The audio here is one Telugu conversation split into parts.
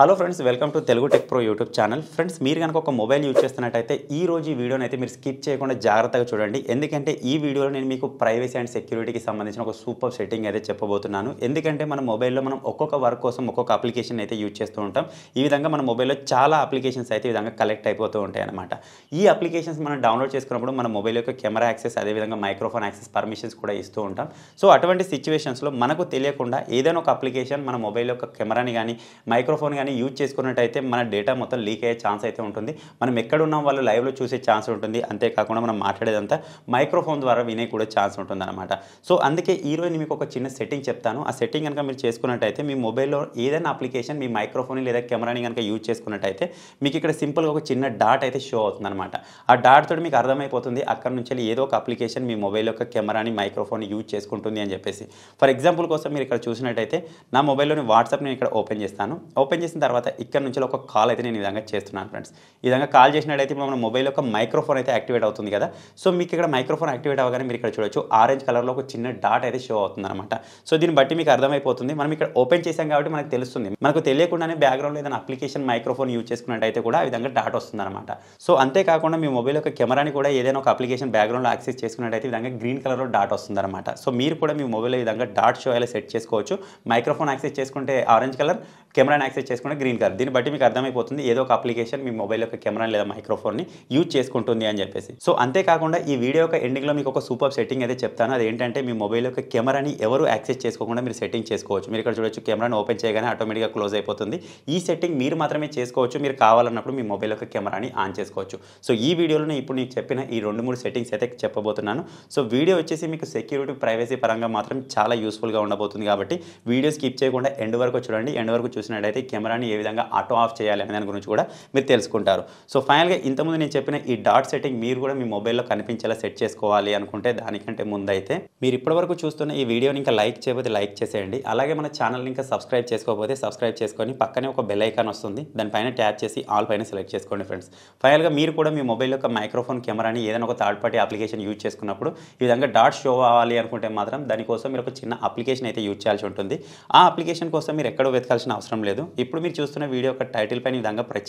hello friends welcome to Telugu tech pro YouTube channel friends మీరు కనుక ఒక మొబైల్ యూజ్ చేస్తున్నట్టయితే ఈ రోజు ఈ వీడియోని అయితే మీరు స్కిప్ చేయకుండా జాగ్రత్తగా చూడండి ఎందుకంటే ఈ వీడియోలో నేను మీకు ప్రైవసీ అండ్ సెక్యూరిటీకి సంబంధించిన ఒక సూపర్ సెట్టింగ్ అయితే చెప్పబోతున్నాను ఎందుకంటే మన మొబైల్లో మనం ఒక్కొక్క వర్క్ కోసం ఒక్కొక్క అప్లికేషన్ అయితే యూజ్ చేస్తూ ఉంటాం ఈ విధంగా మన మొబైల్లో చాలా అప్లికేషన్స్ అయితే ఈ విధంగా కలెక్ట్ అయిపోతూ ఉంటాయి అనమాట ఈ అప్లికేషన్స్ మనం డౌన్లోడ్ చేసుకున్నప్పుడు మన మొబైల్ యొక్క కెమెరా యాక్సెస్ అదేవిధంగా మైక్రోఫోన్ యాక్సెస్ పర్మిషన్స్ కూడా ఇస్తూ ఉంటాం సో అటువంటి సిచ్యువేషన్స్లో మనకు తెలియకుండా ఏదైనా ఒక అప్లికేషన్ మన మొబైల్ యొక్క కెమెరాని కానీ మైక్రోఫోన్ కానీ కానీ యూజ్ చేసుకున్నట్టయితే మన డేటా మొత్తం లీక్ అయ్యే ఛాన్స్ అయితే ఉంటుంది మనం ఎక్కడున్నాం వాళ్ళు లైవ్లో చూసే ఛాన్స్ ఉంటుంది అంతేకాకుండా మనం మాట్లాడేదంతా మైక్రోఫోన్ ద్వారా వినే కూడా ఛాన్స్ ఉంటుంది అనమాట సో అందుకే ఈరోజు మీకు ఒక చిన్న సెట్టింగ్ చెప్తాను ఆ సెట్టింగ్ కనుక మీరు చేసుకున్నట్టయితే మీ మొబైల్లో ఏదైనా అప్లికేషన్ మీ మైక్రోఫోన్ లేదా కెమెరాని కనుక యూజ్ చేసుకున్నట్టయితే మీకు ఇక్కడ సింపుల్గా ఒక చిన్న డాట్ అయితే షో అవుతుంది అనమాట ఆ డాట్ తోటి మీకు అర్థమైపోతుంది అక్కడ నుంచి ఏదో ఒక అప్లికేషన్ మీ మొబైల్ యొక్క కెమెరాని మైక్రోఫోన్ యూజ్ చేసుకుంటుంది అని చెప్పేసి ఫర్ ఎగ్జాంపుల్ కోసం మీరు ఇక్కడ చూసినట్టయితే నా మొబైల్లోని వాట్సాప్ నేను ఇక్కడ ఓపెన్ చేస్తాను ఓపెన్ చేసిన చేసిన తర్వాత ఇక్కడ నుంచి ఒక కాల్ అయితే నేను విధంగా చేస్తున్నాను ఫ్రెండ్స్ ఈ విధంగా కాల్ చేసినట్లయితే మన మొబైల్ ఒక మైక్రోఫోన్ అయితే యాక్టివేట్ అవుతుంది కదా సో మీకు ఇక్కడ మైక్రోఫోన్ యాక్టివేట్ అవ్వగానే మీరు ఇక్కడ చూడొచ్చు ఆరెంజ్ కలర్లో ఒక చిన్న డాట్ అయితే షో అవుతుంది అనమాట సో దీన్ని బట్టి మీకు అర్థమైపోతుంది మనం ఇక్కడ ఓపెన్ చేసాం కాబట్టి మనకు తెలుస్తుంది మనకు తెలియకుండానే బ్యాక్గ్రౌండ్లో ఏదైనా అప్లికేషన్ మైక్రోఫోన్ యూజ్ చేసుకున్నట్టయితే కూడా ఆ విధంగా డాట్ వస్తుందన్నమాట సో అంతేకాకుండా మీ మొబైల్ యొక్క కెమెరాని కూడా ఏదైనా ఒక అప్లికేషన్ బ్యాక్గ్రౌండ్లో యాక్సెస్ చేసుకున్నట్టయితే విధంగా గ్రీన్ కలర్లో డాట్ వస్తుందన్నమాట సో మీరు కూడా మీ మొబైల్ విధంగా డాట్ షో అలా సెట్ చేసుకోవచ్చు మైక్రోఫోన్ యాక్సెస్ చేసుకుంటే ఆరెంజ్ కలర్ కెమెరాని యాక్సెస్ చేసుకుంటే చేసుకుంటే గ్రీన్ కలర్ దీన్ని బట్టి మీకు అర్థమైపోతుంది ఏదో ఒక అప్లికేషన్ మీ మొబైల్ యొక్క కెమెరా లేదా మైక్రోఫోన్ని యూజ్ చేసుకుంటుంది అని చెప్పేసి సో అంతేకాకుండా ఈ వీడియో యొక్క ఎండింగ్లో మీకు ఒక సూపర్ సెట్టింగ్ అయితే చెప్తాను అది ఏంటంటే మీ మొబైల్ యొక్క కెమెరాని ఎవరు యాక్సెస్ చేసుకోకుండా మీరు సెట్టింగ్ చేసుకోవచ్చు మీరు ఇక్కడ చూడొచ్చు కెమెరాని ఓపెన్ చేయగానే ఆటోమేటిక్గా క్లోజ్ అయిపోతుంది ఈ సెట్టింగ్ మీరు మాత్రమే చేసుకోవచ్చు మీరు కావాలన్నప్పుడు మీ మొబైల్ యొక్క కెమెరాని ఆన్ చేసుకోవచ్చు సో ఈ వీడియోలో ఇప్పుడు నీకు చెప్పిన ఈ రెండు మూడు సెట్టింగ్స్ అయితే చెప్పబోతున్నాను సో వీడియో వచ్చేసి మీకు సెక్యూరిటీ ప్రైవసీ పరంగా మాత్రం చాలా యూస్ఫుల్గా ఉండబోతుంది కాబట్టి వీడియో స్కిప్ చేయకుండా ఎండ్ వరకు చూడండి ఎండ్ వరకు చూసినట్టయితే కెమెరా వాడాలని ఏ విధంగా ఆటో ఆఫ్ చేయాలి అనే దాని గురించి కూడా మీరు తెలుసుకుంటారు సో ఫైనల్గా ఇంతకుముందు నేను చెప్పిన ఈ డాట్ సెట్టింగ్ మీరు కూడా మీ మొబైల్లో కనిపించేలా సెట్ చేసుకోవాలి అనుకుంటే దానికంటే ముందైతే మీరు ఇప్పటివరకు చూస్తున్న ఈ వీడియోని ఇంకా లైక్ చేయబోతే లైక్ చేసేయండి అలాగే మన ఛానల్ని ఇంకా సబ్స్క్రైబ్ చేసుకోకపోతే సబ్స్క్రైబ్ చేసుకొని పక్కనే ఒక బెల్ ఐకాన్ వస్తుంది దానిపైన ట్యాప్ చేసి ఆల్ పైన సెలెక్ట్ చేసుకోండి ఫ్రెండ్స్ ఫైనల్గా మీరు కూడా మీ మొబైల్ యొక్క మైక్రోఫోన్ కెమెరాని ఏదైనా ఒక థర్డ్ పార్టీ అప్లికేషన్ యూజ్ చేసుకున్నప్పుడు ఈ విధంగా డాట్ షో అవ్వాలి అనుకుంటే మాత్రం దానికోసం మీరు ఒక చిన్న అప్లికేషన్ అయితే యూజ్ చేయాల్సి ఉంటుంది ఆ అప్లికేషన్ కోసం మీరు ఎక్కడో వెతకాల్సిన అవసరం లేదు ఇప్పుడు ఇప్పుడు మీరు చూస్తున్న వీడియో యొక్క టైటిల్ పైన విధంగా ప్రెస్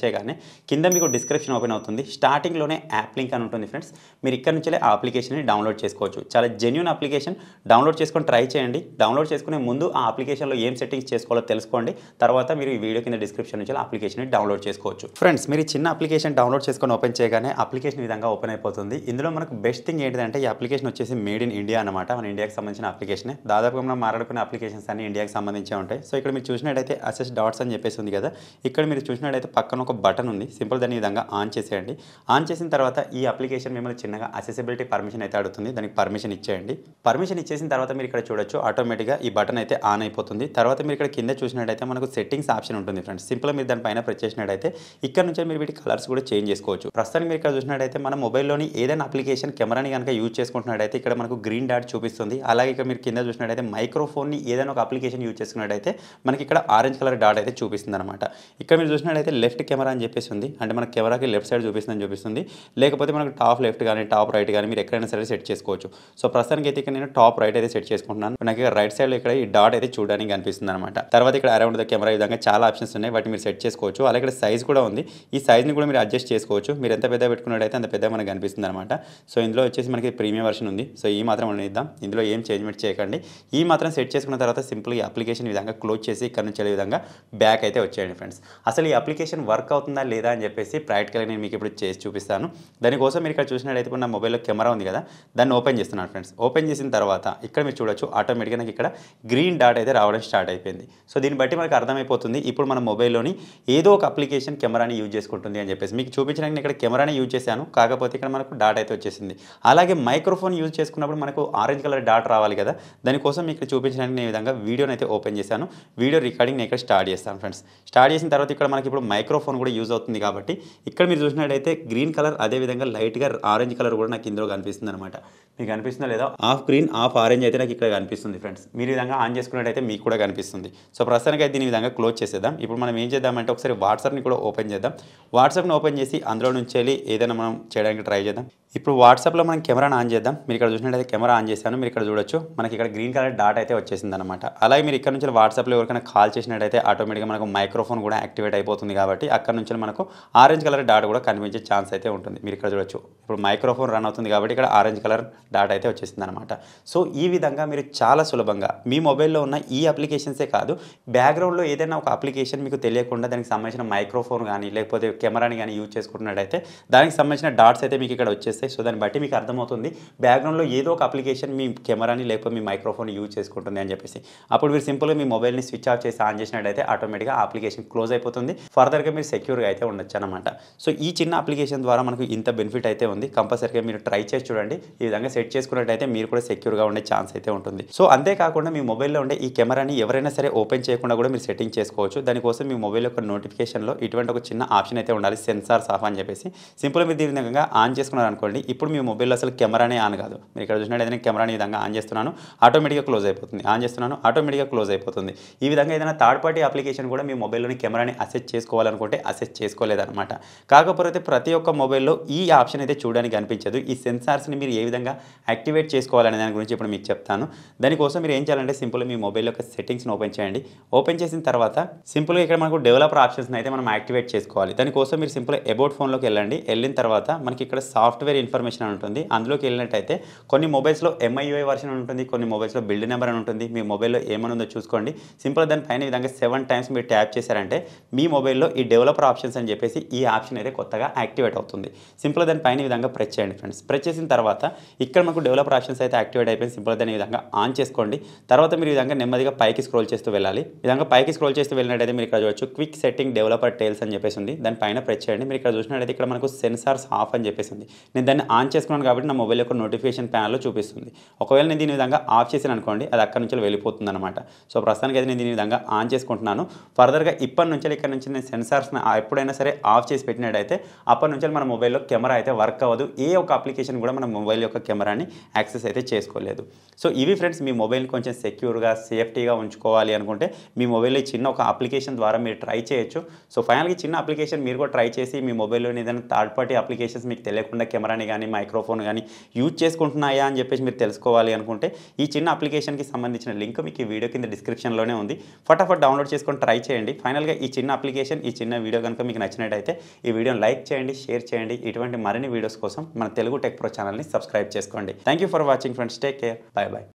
కింద మీకు డిస్క్రిప్షన్ ఓపెన్ అవుతుంది స్టార్టింగ్లోనే యాప్ లింక్ అని ఉంటుంది ఫ్రెండ్స్ మీరు ఇక్కడ నుంచి ఆ అప్లికేషన్ని డౌన్లోడ్ చేసుకోవచ్చు చాలా జెన్యున్ అప్లికేషన్ డౌన్లోడ్ చేసుకొని ట్రై చేయండి డౌన్లోడ్ చేసుకునే ముందు ఆ అప్లికేషన్లో ఏం సెట్టింగ్స్ చేసుకోవాలో తెలుసుకోండి తర్వాత మీరు ఈ వీడియో కింద డిస్క్రిప్షన్ నుంచి అప్లికేషన్ డౌన్లోడ్ చేసుకోవచ్చు ఫ్రెండ్స్ మీరు చిన్న అప్లికేషన్ డౌన్లోడ్ చేసుకొని ఓపెన్ చేయగానే అప్లికేషన్ విధంగా ఓపెన్ అయిపోతుంది ఇందులో మనకు బెస్ట్ థింగ్ ఏంటంటే ఈ అప్లికేషన్ వచ్చేసి మేడ్ ఇన్ ఇండియా అనమాట మన ఇండియాకి సంబంధించిన అప్లికేషన్ దాదాపుగా మనం మాట్లాడుకునే అప్లికేషన్స్ అన్ని ఇండియాకి సంబంధించి ఉంటాయి సో ఇక్కడ మీరు చూసినట్టయితే అసెస్ డాట్స్ అని చెప్పేసి ఉంది కదా ఇక్కడ మీరు చూసినట్లయితే పక్కన ఒక బటన్ ఉంది సింపుల్ దాని విధంగా ఆన్ చేసేయండి ఆన్ చేసిన తర్వాత ఈ అప్లికేషన్ మిమ్మల్ని చిన్నగా అసెసిబిలిటీ పర్మిషన్ అయితే అడుగుతుంది దానికి పర్మిషన్ ఇచ్చేయండి పర్మిషన్ ఇచ్చేసిన తర్వాత మీరు ఇక్కడ చూడొచ్చు ఆటోమేటిక్గా ఈ బటన్ అయితే ఆన్ అయిపోతుంది తర్వాత మీరు ఇక్కడ కింద చూసినట్టయితే మనకు సెట్టింగ్స్ ఆప్షన్ ఉంటుంది ఫ్రెండ్స్ సింపుల్ మీరు దానిపైన ప్రెస్ చేసినట్టయితే ఇక్కడ నుంచే మీరు వీటి కలర్స్ కూడా చేంజ్ చేసుకోవచ్చు ప్రస్తుతానికి మీరు ఇక్కడ చూసినట్టయితే మన మొబైల్లోని ఏదైనా అప్లికేషన్ కెమెరాని కనుక యూజ్ చేసుకుంటున్నట్టయితే ఇక్కడ మనకు గ్రీన్ డాట్ చూపిస్తుంది అలాగే ఇక్కడ మీరు కింద చూసినట్టయితే మైక్రోఫోన్ని ఏదైనా ఒక అప్లికేషన్ యూజ్ చేసుకున్నట్టయితే మనకి ఇక్కడ ఆరెంజ్ కలర్ డాట్ అయితే చూపిస్తుంది చూపిస్తుంది అనమాట ఇక్కడ మీరు చూసినట్లయితే లెఫ్ట్ కెమెరా అని చెప్పేసి ఉంది అంటే మన కెమెరాకి లెఫ్ట్ సైడ్ చూపిస్తుందని చూపిస్తుంది లేకపోతే మనకు టాప్ లెఫ్ట్ కానీ టాప్ రైట్ కానీ మీరు ఎక్కడైనా సరే సెట్ చేసుకోవచ్చు సో ప్రస్తుతానికి అయితే ఇక్కడ నేను టాప్ రైట్ అయితే సెట్ చేసుకుంటున్నాను నాకు రైట్ సైడ్లో ఇక్కడ ఈ డాట్ అయితే చూడడానికి కనిపిస్తుంది అనమాట తర్వాత ఇక్కడ అరౌండ్ ద కెమెరా విధంగా చాలా ఆప్షన్స్ ఉన్నాయి వాటి మీరు సెట్ చేసుకోవచ్చు అలాగే ఇక్కడ సైజ్ కూడా ఉంది ఈ సైజ్ని కూడా మీరు అడ్జస్ట్ చేసుకోవచ్చు మీరు ఎంత పెద్ద పెట్టుకున్నట్టయితే అంత పెద్ద మనకు కనిపిస్తుంది అనమాట సో ఇందులో వచ్చేసి మనకి ప్రీమియం వర్షన్ ఉంది సో ఈ మాత్రం మనం ఇద్దాం ఇందులో ఏం చేంజ్మెంట్ చేయకండి ఈ మాత్రం సెట్ చేసుకున్న తర్వాత సింపుల్గా అప్లికేషన్ విధంగా క్లోజ్ చేసి ఇక్కడ నుంచి విధంగా బ్యాక్ అయితే అయితే వచ్చేయండి ఫ్రెండ్స్ అసలు ఈ అప్లికేషన్ వర్క్ అవుతుందా లేదా అని చెప్పేసి ప్రాక్టికల్గా నేను మీకు ఇప్పుడు చేసి చూపిస్తాను దానికోసం మీరు ఇక్కడ చూసినట్లయితే నా మొబైల్లో కెమెరా ఉంది కదా దాన్ని ఓపెన్ చేస్తున్నాను ఫ్రెండ్స్ ఓపెన్ చేసిన తర్వాత ఇక్కడ మీరు చూడొచ్చు ఆటోమేటిక్గా నాకు ఇక్కడ గ్రీన్ డాట్ అయితే రావడం స్టార్ట్ అయిపోయింది సో దీన్ని బట్టి మనకు అర్థమైపోతుంది ఇప్పుడు మన మొబైల్లోని ఏదో ఒక అప్లికేషన్ కెమెరాని యూజ్ చేసుకుంటుంది అని చెప్పేసి మీకు చూపించడానికి నేను ఇక్కడ కెమెరాని యూజ్ చేశాను కాకపోతే ఇక్కడ మనకు డాట్ అయితే వచ్చేసింది అలాగే మైక్రోఫోన్ యూజ్ చేసుకున్నప్పుడు మనకు ఆరెంజ్ కలర్ డాట్ రావాలి కదా దానికోసం మీకు చూపించడానికి నేను విధంగా వీడియోని అయితే ఓపెన్ చేశాను వీడియో రికార్డింగ్ నేను ఇక్కడ స్టార్ట్ చేస్తాను ఫ్రెండ్స్ స్టార్ట్ చేసిన తర్వాత ఇక్కడ మనకి ఇప్పుడు మైక్రోఫోన్ కూడా యూజ్ అవుతుంది కాబట్టి ఇక్కడ మీరు చూసినట్టయితే గ్రీన్ కలర్ అదేవిధంగా లైట్గా ఆరెంజ్ కలర్ కూడా నాకు ఇందులో కనిపిస్తుంది అనమాట మీకు కనిపిస్తుందా లేదా ఆఫ్ గ్రీన్ ఆఫ్ ఆరెంజ్ అయితే నాకు ఇక్కడ కనిపిస్తుంది ఫ్రెండ్స్ మీరు విధంగా ఆన్ చేసుకున్నట్టయితే మీకు కూడా కనిపిస్తుంది సో ప్రస్తుతానికి అయితే దీని విధంగా క్లోజ్ చేసేద్దాం ఇప్పుడు మనం ఏం చేద్దామంటే ఒకసారి వాట్సాప్ని కూడా ఓపెన్ చేద్దాం వాట్సాప్ని ఓపెన్ చేసి అందులో నుంచి ఏదైనా మనం చేయడానికి ట్రై చేద్దాం ఇప్పుడు వాట్సాప్లో మనం కెమెరాను ఆన్ చేద్దాం మీరు ఇక్కడ చూసినట్టయితే కెమెరా ఆన్ చేశాను మీరు ఇక్కడ చూడొచ్చు మనకి ఇక్కడ గ్రీన్ కలర్ డాట్ అయితే వచ్చేసింది అనమాట అలాగే మీరు ఇక్కడ నుంచి వాట్సాప్లో ఎవరికైనా కాల్ చేసినట్టయితే ఆటోమేటిక్గా మనకు మైక్రోఫోన్ కూడా యాక్టివేట్ అయిపోతుంది కాబట్టి అక్కడ నుంచి మనకు ఆరెంజ్ కలర్ డాట్ కూడా కనిపించే ఛాన్స్ అయితే ఉంటుంది మీరు ఇక్కడ చూడొచ్చు ఇప్పుడు మైక్రోఫోన్ రన్ అవుతుంది కాబట్టి ఇక్కడ ఆరెంజ్ కలర్ డాట్ అయితే వచ్చేసింది అనమాట సో ఈ విధంగా మీరు చాలా సులభంగా మీ మొబైల్లో ఉన్న ఈ అప్లికేషన్సే కాదు బ్యాక్గ్రౌండ్లో ఏదైనా ఒక అప్లికేషన్ మీకు తెలియకుండా దానికి సంబంధించిన మైక్రోఫోన్ కానీ లేకపోతే కెమెరాని కానీ యూజ్ చేసుకుంటున్నట్టయితే దానికి సంబంధించిన డాట్స్ అయితే మీకు ఇక్కడ వచ్చేసి చేస్తాయి సో దాన్ని బట్టి మీకు అర్థమవుతుంది బ్యాక్గ్రౌండ్లో ఏదో ఒక అప్లికేషన్ మీ కెమెరాని లేకపోతే మీ మైక్రోఫోన్ యూజ్ చేసుకుంటుంది అని చెప్పేసి అప్పుడు మీరు సింపుల్గా మీ మొబైల్ని స్విచ్ ఆఫ్ చేసి ఆన్ చేసినట్టయితే ఆటోమేటిక్గా అప్లికేషన్ క్లోజ్ అయిపోతుంది ఫర్దర్గా మీరు సెక్యూర్గా అయితే ఉండొచ్చు అనమాట సో ఈ చిన్న అప్లికేషన్ ద్వారా మనకు ఇంత బెనిఫిట్ అయితే ఉంది కంపల్సరీగా మీరు ట్రై చేసి చూడండి ఈ విధంగా సెట్ చేసుకున్నట్టయితే మీరు కూడా సెక్యూర్గా ఉండే ఛాన్స్ అయితే ఉంటుంది సో అంతేకాకుండా మీ మొబైల్లో ఉండే ఈ కెమెరాని ఎవరైనా సరే ఓపెన్ చేయకుండా కూడా మీరు సెట్టింగ్ చేసుకోవచ్చు దానికోసం మీ మొబైల్ యొక్క నోటిఫికేషన్లో ఇటువంటి ఒక చిన్న ఆప్షన్ అయితే ఉండాలి సెన్సార్స్ ఆఫ్ అని చెప్పేసి సింపుల్ మీరు దీని విధంగా ఆన్ చేసుకున్నారనుకోండి అనుకోండి ఇప్పుడు మీ మొబైల్ అసలు కెమెరానే ఆన్ కాదు మీరు ఇక్కడ చూసినట్టు ఏదైనా కెమెరాని విధంగా ఆన్ చేస్తున్నాను ఆటోమేటిక్గా క్లోజ్ అయిపోతుంది ఆన్ చేస్తున్నాను ఆటోమేటిక్గా క్లోజ్ అయిపోతుంది ఈ విధంగా ఏదైనా థర్డ్ పార్టీ అప్లికేషన్ కూడా మీ మొబైల్లోని కెమెరాని అసెస్ చేసుకోవాలనుకుంటే అసెస్ చేసుకోలేదన్నమాట కాకపోతే ప్రతి ఒక్క మొబైల్లో ఈ ఆప్షన్ అయితే చూడడానికి అనిపించదు ఈ సెన్సార్స్ని మీరు ఏ విధంగా యాక్టివేట్ చేసుకోవాలనే దాని గురించి ఇప్పుడు మీకు చెప్తాను దానికోసం మీరు ఏం చేయాలంటే సింపుల్ మీ మొబైల్ యొక్క సెట్టింగ్స్ని ఓపెన్ చేయండి ఓపెన్ చేసిన తర్వాత సింపుల్గా ఇక్కడ మనకు డెవలపర్ ఆప్షన్స్ని అయితే మనం యాక్టివేట్ చేసుకోవాలి దానికోసం మీరు సింపుల్ అబౌట్ ఫోన్లోకి వెళ్ళండి వెళ్ళిన తర్వాత మనకి ఇక్కడ సాఫ్ట్వేర్ ఇన్ఫర్మేషన్ అని ఉంటుంది అందులోకి వెళ్ళినట్టయితే కొన్ని మొబైల్స్లో ఎంఐయుఐ వర్షన్ ఉంటుంది కొన్ని మొబైల్స్లో బిల్డ్ నెంబర్ అని ఉంటుంది మీ మొబైల్లో ఉందో చూసుకోండి సింపుల్ దాని పైన విధంగా సెవెన్ టైమ్స్ మీరు ట్యాప్ చేశారంటే మీ మొబైల్లో ఈ డెవలపర్ ఆప్షన్స్ అని చెప్పేసి ఈ ఆప్షన్ అయితే కొత్తగా యాక్టివేట్ అవుతుంది సింపుల్ దాని పైన విధంగా ప్రెస్ చేయండి ఫ్రెండ్స్ ప్రెస్ చేసిన తర్వాత ఇక్కడ మనకు డెవలపర్ ఆప్షన్స్ అయితే యాక్టివేట్ అయిపోయింది సింపుల్ దాని విధంగా ఆన్ చేసుకోండి తర్వాత మీరు విధంగా నెమ్మదిగా పైకి స్క్రోల్ చేస్తూ వెళ్ళాలి విధంగా పైకి స్క్రోల్ చేస్తూ వెళ్ళినట్టయితే మీరు ఇక్కడ చూడవచ్చు క్విక్ సెట్టింగ్ డెవలపర్ టైల్స్ అని చెప్పేసి ఉంది పైన ప్రెస్ చేయండి మీరు ఇక్కడ చూసినట్టయితే ఇక్కడ మనకు సెన్సార్స్ ఆఫ్ అని చెప్పేసి ఉంది నేను దాన్ని ఆన్ చేసుకున్నాను కాబట్టి నా మొబైల్ యొక్క నోటిఫికేషన్ ప్యానల్లో చూపిస్తుంది ఒకవేళ నేను దీని విధంగా ఆఫ్ చేసాను అనుకోండి అది అక్కడి నుంచి వెళ్ళిపోతుంది అనమాట సో ప్రస్తుతానికి అయితే నేను దీని విధంగా ఆన్ చేసుకుంటున్నాను ఫర్దర్గా ఇప్పటి నుంచి ఇక్కడ నుంచి నేను సెన్సార్స్ని ఎప్పుడైనా సరే ఆఫ్ చేసి పెట్టినట్టయితే అప్పటి నుంచి మన మొబైల్లో కెమెరా అయితే వర్క్ అవ్వదు ఏ ఒక అప్లికేషన్ కూడా మన మొబైల్ యొక్క కెమెరాని యాక్సెస్ అయితే చేసుకోలేదు సో ఇవి ఫ్రెండ్స్ మీ మొబైల్ని కొంచెం సెక్యూర్గా సేఫ్టీగా ఉంచుకోవాలి అనుకుంటే మీ మొబైల్లో చిన్న ఒక అప్లికేషన్ ద్వారా మీరు ట్రై చేయొచ్చు సో ఫైనల్గా చిన్న అప్లికేషన్ మీరు కూడా ట్రై చేసి మీ మొబైల్లో ఏదైనా థర్డ్ పార్టీ అప్లికేషన్స్ మీకు తెలియకుండా కెమెరాని కెమెరాని కానీ మైక్రోఫోన్ కానీ యూజ్ చేసుకుంటున్నాయా అని చెప్పేసి మీరు తెలుసుకోవాలి అనుకుంటే ఈ చిన్న అప్లికేషన్కి సంబంధించిన లింక్ మీకు ఈ వీడియో కింద డిస్క్రిప్షన్లోనే ఉంది ఫటాఫట్ డౌన్లోడ్ చేసుకొని ట్రై చేయండి ఫైనల్గా ఈ చిన్న అప్లికేషన్ ఈ చిన్న వీడియో కనుక మీకు నచ్చినట్టయితే ఈ వీడియోని లైక్ చేయండి షేర్ చేయండి ఇటువంటి మరిన్ని వీడియోస్ కోసం మన తెలుగు టెక్ ప్రో ఛానల్ని సబ్స్క్రైబ్ చేసుకోండి thank for watching friends take care bye bye